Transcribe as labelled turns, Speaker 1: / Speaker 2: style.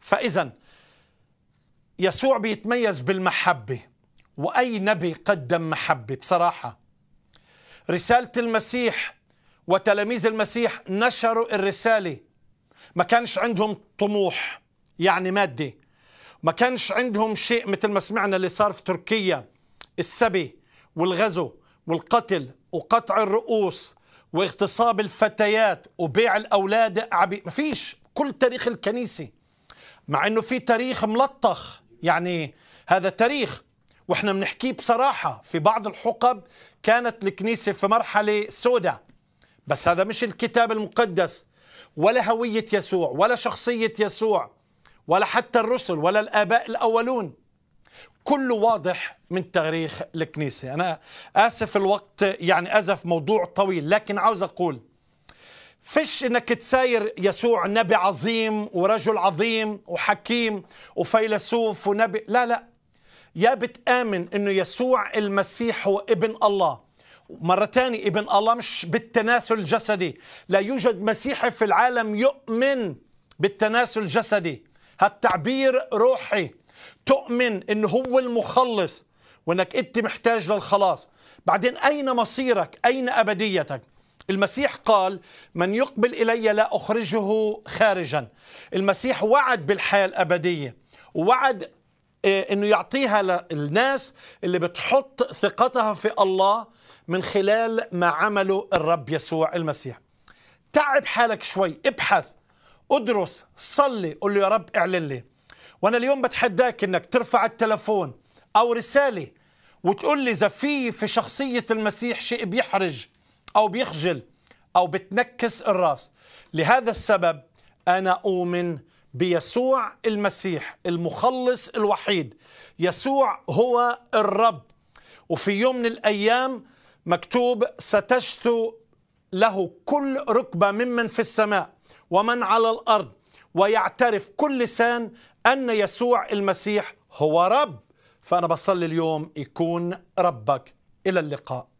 Speaker 1: فإذا يسوع بيتميز بالمحبة وأي نبي قدم محبة بصراحة رسالة المسيح وتلاميذ المسيح نشروا الرسالة ما كانش عندهم طموح يعني مادي ما كانش عندهم شيء مثل ما سمعنا اللي صار في تركيا السبي والغزو والقتل وقطع الرؤوس واغتصاب الفتيات وبيع الأولاد عبي ما فيش كل تاريخ الكنيسه مع انه في تاريخ ملطخ يعني هذا تاريخ واحنا بنحكيه بصراحه في بعض الحقب كانت الكنيسه في مرحله سوداء بس هذا مش الكتاب المقدس ولا هويه يسوع ولا شخصيه يسوع ولا حتى الرسل ولا الاباء الاولون كله واضح من تاريخ الكنيسه انا اسف الوقت يعني ازف موضوع طويل لكن عاوز اقول فيش انك تساير يسوع نبي عظيم ورجل عظيم وحكيم وفيلسوف ونبي لا لا يا بتآمن انه يسوع المسيح هو ابن الله مرة تاني ابن الله مش بالتناسل الجسدي لا يوجد مسيحي في العالم يؤمن بالتناسل الجسدي هالتعبير روحي تؤمن انه هو المخلص وانك انت محتاج للخلاص بعدين اين مصيرك اين ابديتك المسيح قال من يقبل إلي لا أخرجه خارجا المسيح وعد بالحياة الأبدية وعد آه، أنه يعطيها للناس اللي بتحط ثقتها في الله من خلال ما عمله الرب يسوع المسيح تعب حالك شوي ابحث ادرس صلي قل له يا رب اعلن لي وانا اليوم بتحداك انك ترفع التلفون او رساله وتقول لي اذا في في شخصيه المسيح شيء بيحرج أو بيخجل أو بتنكس الراس لهذا السبب أنا أؤمن بيسوع المسيح المخلص الوحيد يسوع هو الرب وفي يوم من الأيام مكتوب ستشتو له كل ركبة ممن في السماء ومن على الأرض ويعترف كل لسان أن يسوع المسيح هو رب فأنا بصلي اليوم يكون ربك إلى اللقاء